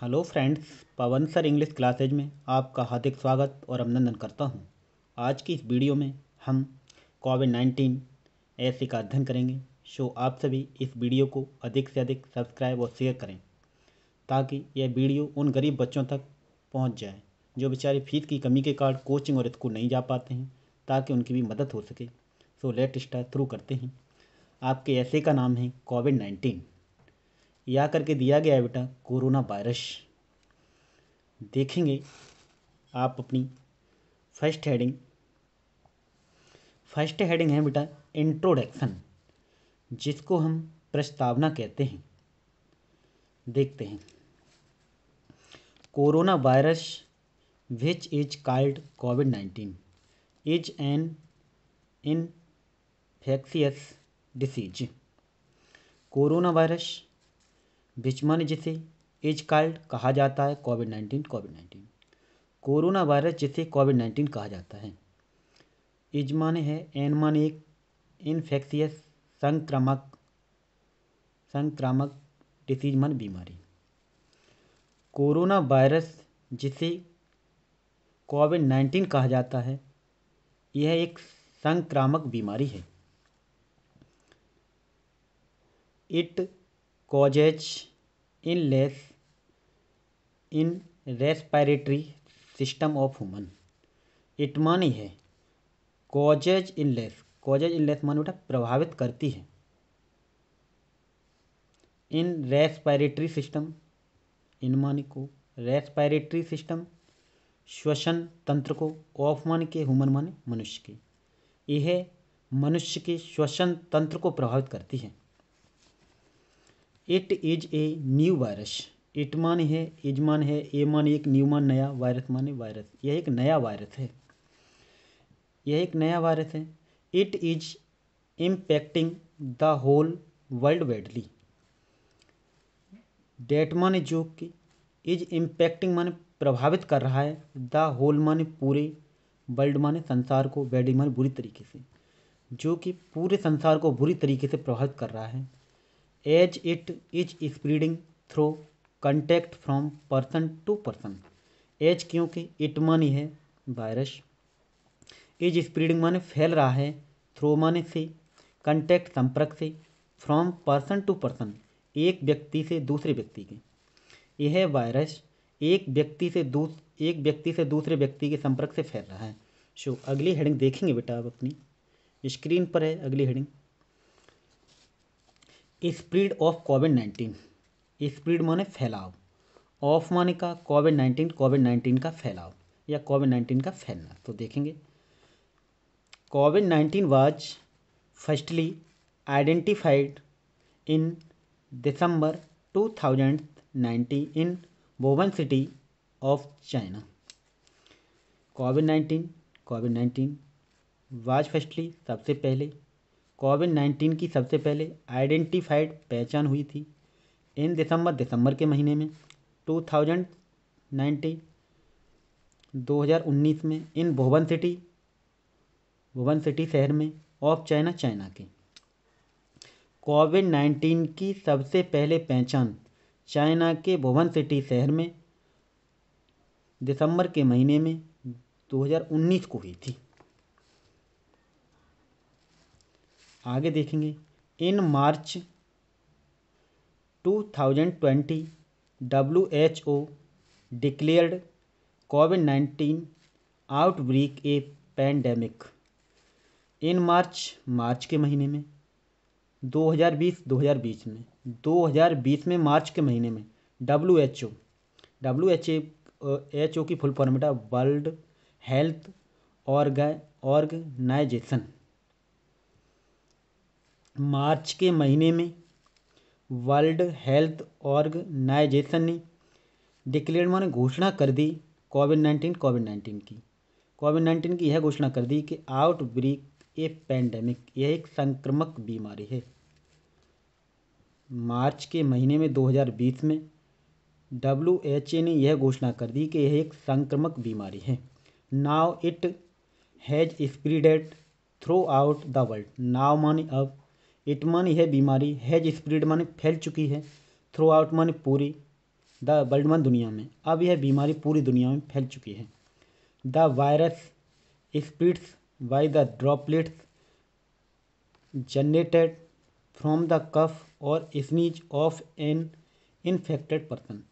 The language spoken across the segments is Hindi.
Hello friends Pawan sir English classes में आपका हार्दिक स्वागत और अभिनंदन करता हूं। आज की इस वीडियो में हम कोविड नाइन्टीन ऐसे का अध्ययन करेंगे सो आप सभी इस वीडियो को अधिक से अधिक सब्सक्राइब और शेयर करें ताकि यह वीडियो उन गरीब बच्चों तक पहुंच जाए जो बेचारे फीस की कमी के कारण कोचिंग और स्कूल नहीं जा पाते हैं ताकि उनकी भी मदद हो सके सो लेट स्टार्ट थ्रू करते हैं आपके ऐसे का नाम है कोविड नाइन्टीन या करके दिया गया है बेटा कोरोना वायरस देखेंगे आप अपनी फर्स्ट हेडिंग फर्स्ट हेडिंग है बेटा इंट्रोडक्शन जिसको हम प्रस्तावना कहते हैं देखते हैं corona virus which is called COVID nineteen is an infectious disease corona virus बिचमन जिसे एज काल्ड कहा जाता है COVID nineteen COVID nineteen corona virus जिसे कोविड नाइन्टीन कहा जाता है एज माने है एन माने एक इन्फेक्शियस संक्रामक संक्रामक डिसीज मन बीमारी कोरोना वायरस जिसे कोविड नाइन्टीन कहा जाता है यह एक संक्रामक बीमारी है it causes less in respiratory system of human it मानी है causes in less causes less मान बेटा प्रभावित करती है इन रेस्पायरेटरी सिस्टम इन मानी को रेस्पायरेटरी सिस्टम श्वसन तंत्र को ऑफ मान के ह्यूमन माने मनुष्य के यह मनुष्य के श्वसन तंत्र को प्रभावित करती है it is a new virus it मान है इज मान है ए मान एक न्यू मान नया वायरस माने वायरस यह एक नया वायरस है यह एक नया वायरस है it is impacting the whole world widely that माने जो कि इज इम्पैक्टिंग माने प्रभावित कर रहा है द होल माने पूरे वर्ल्ड माने संसार को वेडिंग माने बुरी तरीके से जो कि पूरे संसार को बुरी तरीके से प्रभावित कर रहा है as it is spreading through contact from person to person as क्योंकि इट मानी है वायरस इज स्प्रीडिंग माने फैल रहा है थ्रू माने से कंटेक्ट संपर्क से फ्रॉम पर्सन टू पर्सन एक व्यक्ति से दूसरे व्यक्ति के यह वायरस एक व्यक्ति से दूस एक व्यक्ति से दूसरे व्यक्ति के संपर्क से फैल रहा है सो अगली हेडिंग देखेंगे बेटा आप अपनी स्क्रीन पर है अगली heading spread of COVID nineteen spread माने फैलाव ऑफ माने का कोविड नाइन्टीन कोविड नाइन्टीन का फैलाव या कोविड नाइन्टीन का फैलना तो देखेंगे COVID nineteen was firstly identified in December two thousand nineteen in Wuhan city of China COVID nineteen COVID nineteen was firstly सबसे पहले कोविड नाइन्टीन की सबसे पहले आइडेंटिफाइड पहचान हुई थी इन दिसंबर दिसंबर के महीने में टू थाउजेंड नाइन्टी दो हज़ार उन्नीस में इन भुवन सिटी भुवन सिटी शहर में ऑफ चाइना चाइना के कोविड नाइन्टीन की सबसे पहले पहचान चाइना के भुवन सिटी शहर में दिसंबर के महीने में 2019 को हुई थी आगे देखेंगे in March 2020 W H O declared COVID nineteen outbreak a pandemic in March मार्च के महीने में 2020 2020 में 2020 में मार्च के महीने में W H O W H H O की फुल फॉर्मेटा वर्ल्ड हेल्थ ऑर्गेनाइजेशन मार्च के महीने में वर्ल्ड हेल्थ ऑर्गनाइजेशन ने डिक्लेयर माने घोषणा कर दी कोविड नाइन्टीन कोविड नाइन्टीन की कोविड नाइन्टीन की यह घोषणा कर दी कि आउटब्रेक ए पेंडेमिक यह एक संक्रमक बीमारी है मार्च के महीने में 2020 में डब्ल्यू एच ए ने यह घोषणा कर दी कि यह एक संक्रमक बीमारी है now it has spreaded throughout the world now माने अब इट मन यह बीमारी हैज स्प्रीड मन फैल चुकी है थ्रू आउट मन पूरी द वर्ल्ड मन दुनिया में अब यह बीमारी पूरी दुनिया में फैल चुकी है the virus spreads by the droplets generated from the cough और sneeze of an infected person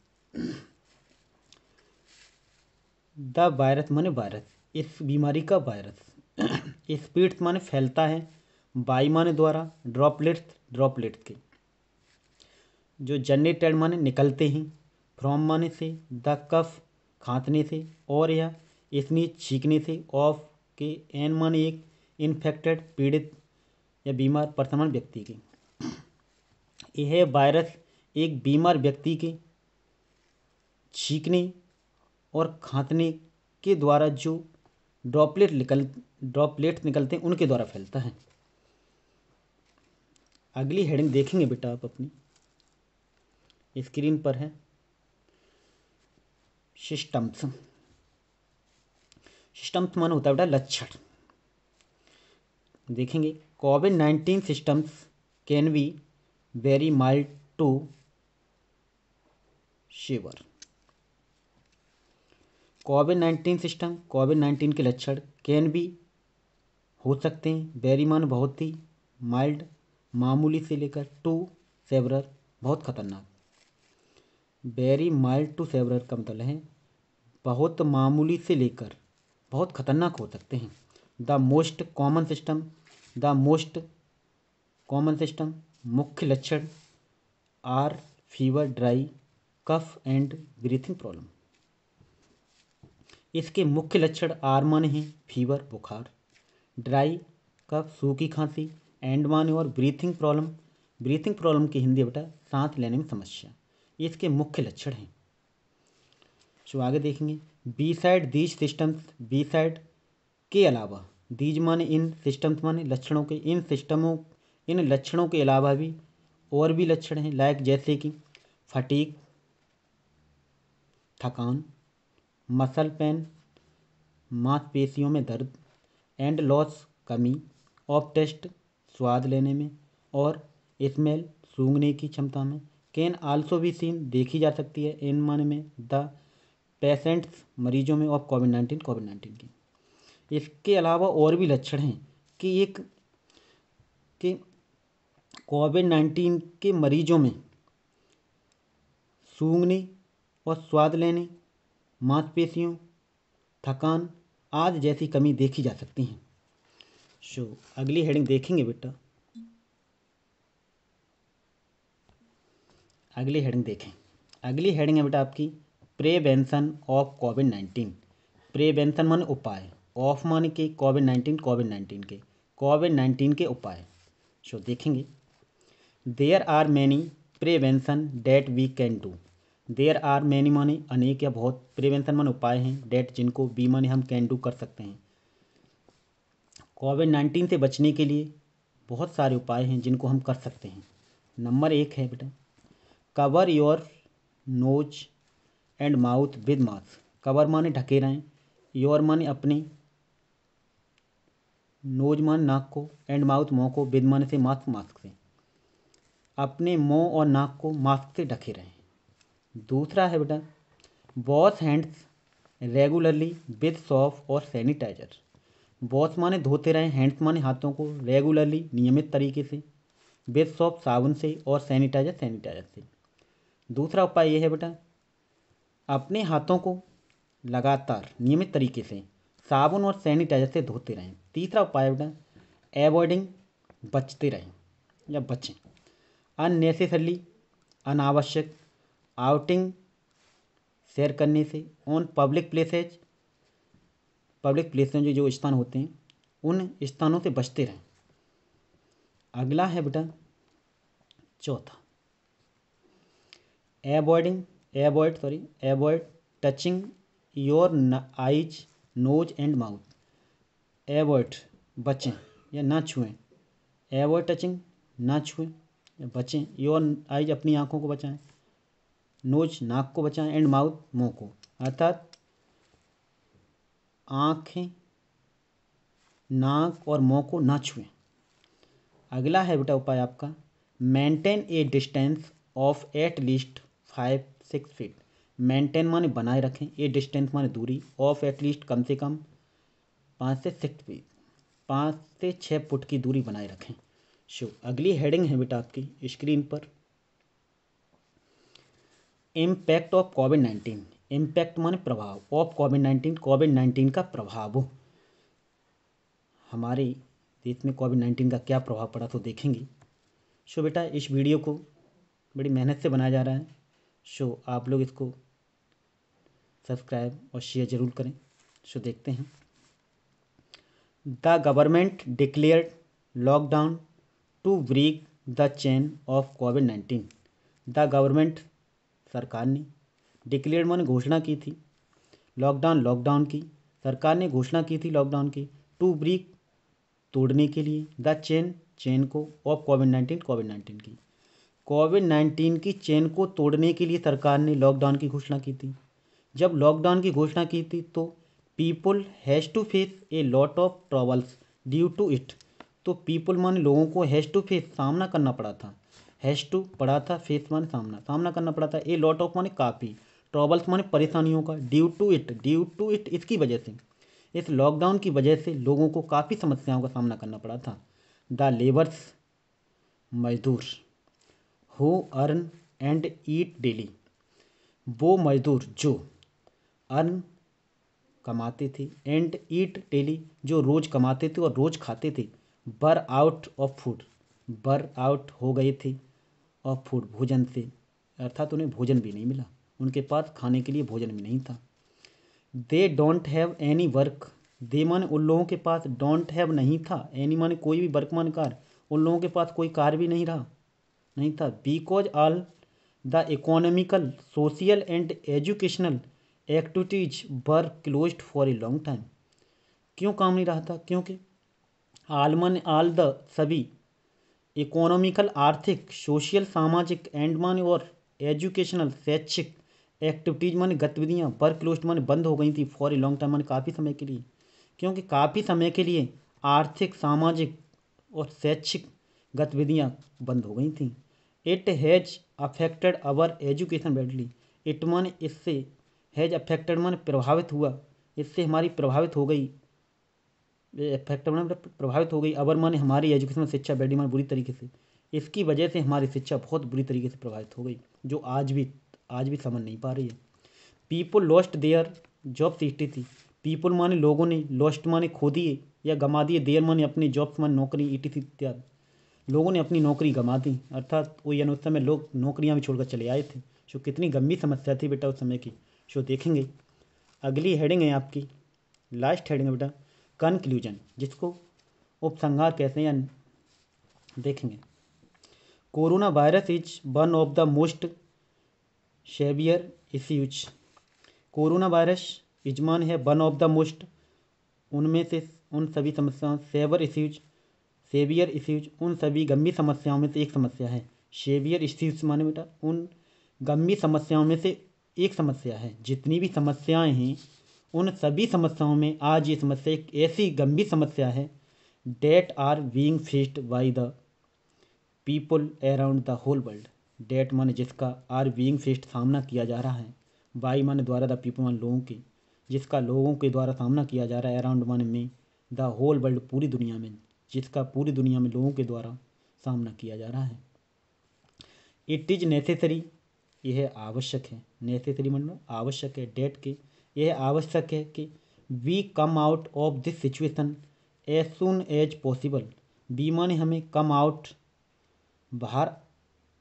the virus माने वायरस इस बीमारी का वायरस स्पीड्स माने फैलता है बाईमान द्वारा ड्रॉपलेट्स ड्रॉपलेट्स के जो जनरेटेड माने निकलते हैं फ्रॉम माने से द कफ खांसने से और या इसमें छींकने से ऑफ के एन माने एक इन्फेक्टेड पीड़ित या बीमार प्रथमण व्यक्ति के यह वायरस एक बीमार व्यक्ति के छींकने और खांसने के द्वारा जो ड्रॉपलेट निकल ड्रॉपलेट्स निकलते हैं उनके द्वारा फैलता है अगली हेडिंग देखेंगे बेटा आप अपनी स्क्रीन पर है सिस्टम्स सिस्टम्स मन होता है बेटा लक्षण देखेंगे COVID nineteen symptoms can be very mild to severe COVID nineteen symptom COVID nineteen के लक्षण कैन बी हो सकते हैं वेरी मान बहुत ही माइल्ड मामूली से लेकर टू सेवरर बहुत ख़तरनाक वेरी माइल्ड टू सेवरर का मतलब है बहुत मामूली से लेकर बहुत ख़तरनाक हो सकते हैं the most common symptom the most common symptom मुख्य लक्षण are fever dry cough and breathing problem इसके मुख्य लक्षण आर माने हैं फीवर बुखार ड्राई कफ सूखी खांसी एंड माने और ब्रीथिंग प्रॉब्लम ब्रीथिंग प्रॉब्लम की हिंदी बेटा सांस लेने में समस्या ये इसके मुख्य लक्षण हैं जो आगे देखेंगे besides these symptoms besides के अलावा दीज माने इन सिस्टम्स माने लक्षणों के इन सिस्टमों इन लक्षणों के अलावा भी और भी लक्षण हैं लायक जैसे कि फटीक थकान मसल पेन मांसपेशियों में दर्द एंड लॉस कमी ऑफ टेस्ट स्वाद लेने में और स्मेल सूंघने की क्षमता में कैन आल्सो भी सीन देखी जा सकती है इन मन में द पेशेंट्स मरीजों में of COVID nineteen COVID nineteen की इसके अलावा और भी लक्षण हैं कि एक कि कोविड नाइन्टीन के मरीजों में सूंघने और स्वाद लेने मांसपेशियों थकान आदि जैसी कमी देखी जा सकती हैं शो अगली हेडिंग देखेंगे बेटा अगली हेडिंग देखें अगली हेडिंग है बेटा आपकी prevention of COVID nineteen prevention माने उपाय ऑफ माने के कोविड नाइन्टीन कोविड नाइन्टीन के कोविड नाइन्टीन के उपाय शो देखेंगे there are many prevention that we can do there are many माने अनेक या बहुत प्रेवेंशन माने उपाय हैं डेट जिनको बी माने हम कैन डू कर सकते हैं कोविड नाइन्टीन से बचने के लिए बहुत सारे उपाय हैं जिनको हम कर सकते हैं नंबर एक है बेटा cover your nose and mouth with mask cover माने ढके रहें योर माने अपने नोज मान नाक को एंड माउथ मुँह को विद माने से मास्क मास्क से अपने मुँह और नाक को मास्क से ढके रहें दूसरा है बेटा wash hands regularly with soap और सैनिटाइजर वॉश माने धोते रहें हैंड्स माने हाथों को रेगुलरली नियमित तरीके से बेस सॉप साबुन से और सैनिटाइजर सैनिटाइजर से दूसरा उपाय यह है बेटा अपने हाथों को लगातार नियमित तरीके से साबुन और सैनिटाइजर से धोते रहें तीसरा उपाय बेटा एवॉइडिंग बचते रहें या बचें अननेसेसरली अनावश्यक आउटिंग शेयर करने से on public places public place में जो जो स्थान होते हैं उन स्थानों से बचते रहें अगला है बेटा चौथा avoiding avoid sorry avoid touching your eyes nose and mouth avoid बचें या ना छुएं एवॉइड टचिंग ना छुएं या बचें योर आइज अपनी आँखों को बचाएं नोज नाक को बचाएं एंड माउथ मुंह को अर्थात आँखें नाक और मुँह को ना छुएं अगला है बेटा उपाय आपका maintain a distance of at least five six feet maintain माने बनाए रखें ए डिस्टेंस माने दूरी ऑफ एट लीस्ट कम से कम पाँच से सिक्स फीट पाँच से छः फुट की दूरी बनाए रखें शो अगली हेडिंग है बेटा आपकी स्क्रीन पर impact of COVID nineteen impact माने प्रभाव of COVID nineteen COVID nineteen का प्रभाव हमारे देश में कोविड नाइन्टीन का क्या प्रभाव पड़ा तो देखेंगे सो बेटा इस वीडियो को बड़ी मेहनत से बनाया जा रहा है सो आप लोग इसको सब्सक्राइब और शेयर ज़रूर करें सो देखते हैं the government declared lockdown to break the chain of COVID nineteen the government सरकार ने डिक्लेयर मैंने घोषणा की थी लॉकडाउन लॉकडाउन की सरकार ने घोषणा की थी लॉकडाउन की टू ब्रिक तोड़ने के लिए द चेन चेन को of COVID nineteen COVID nineteen की कोविड नाइन्टीन की चेन को तोड़ने के लिए सरकार ने लॉकडाउन की घोषणा की थी जब लॉकडाउन की घोषणा की थी तो people has to face a lot of troubles due to it तो पीपल मान लोगों को हैज़ टू फेस सामना करना पड़ा था हैज़ टू पड़ा था फेस मान सामना सामना करना पड़ा था ए लॉट ऑफ मान काफ़ी ट्रॉबल्स माने परेशानियों का due to it due to it इसकी वजह से इस लॉकडाउन की वजह से लोगों को काफ़ी समस्याओं का सामना करना पड़ा था द लेबर्स मजदूर who earn and eat daily वो मजदूर जो अर्न कमाते थे एंड ईट डेली जो रोज़ कमाते थे और रोज़ खाते थे were out of food were out हो गए थे ऑफ फूड भोजन से अर्थात उन्हें भोजन भी नहीं मिला उनके पास खाने के लिए भोजन भी नहीं था they don't have any work they मन उन लोगों के पास डोंट हैव नहीं था एनी मन कोई भी वर्कमान कार उन लोगों के पास कोई कार भी नहीं रहा नहीं था because all the economical social and educational activities were close for a long time क्यों काम नहीं रहा था क्योंकि आलमन आल द सभी इकोनॉमिकल आर्थिक सोशल सामाजिक एंड मान और एजुकेशनल शैक्षिक एक्टिविटीज़ माने गतिविधियाँ पर क्लोज्ड माने बंद हो गई थी फॉर ए लॉन्ग टाइम माने काफ़ी समय के लिए क्योंकि काफ़ी समय के लिए आर्थिक सामाजिक और शैक्षिक गतिविधियाँ बंद हो गई थी it has affected our education badly it माने इससे हैज़ अफेक्टेड माने प्रभावित हुआ इससे हमारी प्रभावित हो गई अफेक्टेड माने मतलब प्रभावित हो गई अवर माने हमारी एजुकेशन शिक्षा बैडली माने बुरी तरीके से इसकी वजह से हमारी शिक्षा बहुत बुरी तरीके से प्रभावित हो गई जो आज भी आज भी समझ नहीं पा रही है पीपुल लॉस्ट देयर जॉब सीखती थी पीपुल माने लोगों ने लॉस्ट माने खो दिए या गमा दिए देयर माने अपनी जॉब्स माने नौकरी ई टी इत्यादि लोगों ने अपनी नौकरी गमा दी अर्थात वो यानी उस समय लोग नौकरियाँ भी छोड़कर चले आए थे जो कितनी गंभीर समस्या थी बेटा उस समय की जो देखेंगे अगली हेडिंग है आपकी लास्ट हेडिंग है बेटा कंक्लूजन जिसको उपसंहार कहते हैं या देखेंगे corona virus is one of the most severe issues corona virus यजमान है वन ऑफ द मोस्ट उनमें से उन सभी समस्याओं सेवर इस्यूज सेवियर इस्यूज उन सभी गंभीर समस्याओं में से एक समस्या है शेवियर इस्यूज माने बेटा उन गंभीर समस्याओं में से एक समस्या है जितनी भी समस्याएं हैं उन सभी समस्याओं में आज ये समस्या एक ऐसी गंभीर समस्या है that are being faced by the people around the whole world that मन जिसका आर बीइंग फेस्ट सामना किया जा रहा है बाई मन द्वारा द पीपल मन लोगों के जिसका लोगों के द्वारा सामना किया जा रहा है अराउंड मन में द होल वर्ल्ड पूरी दुनिया में जिसका पूरी दुनिया में लोगों के द्वारा सामना किया जा रहा है इट इज़ नेसेसरी यह आवश्यक है नेसेसरी मतलब आवश्यक है डेट के यह आवश्यक है कि we come out of this situation as soon as possible बीमा ने हमें कम आउट बाहर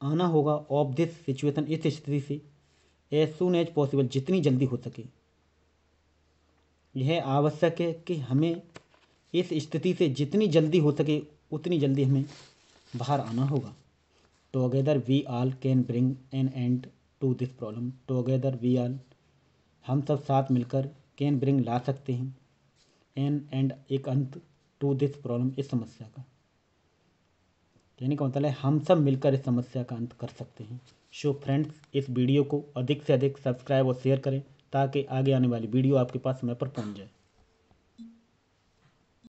आना होगा ऑफ दिस सिचुएशन इस स्थिति से एज सुन एज पॉसिबल जितनी जल्दी हो सके यह आवश्यक है कि हमें इस स्थिति से जितनी जल्दी हो सके उतनी जल्दी हमें बाहर आना होगा together we all can bring an end to this problem together we all हम सब साथ मिलकर कैन ब्रिंग ला सकते हैं एन एंड एक अंत टू दिस प्रॉब्लम इस समस्या का कहने का मतलब है हम सब मिलकर इस समस्या का अंत कर सकते हैं शो फ्रेंड्स इस वीडियो को अधिक से अधिक सब्सक्राइब और शेयर करें ताकि आगे आने वाली वीडियो आपके पास समय पर पहुंच जाए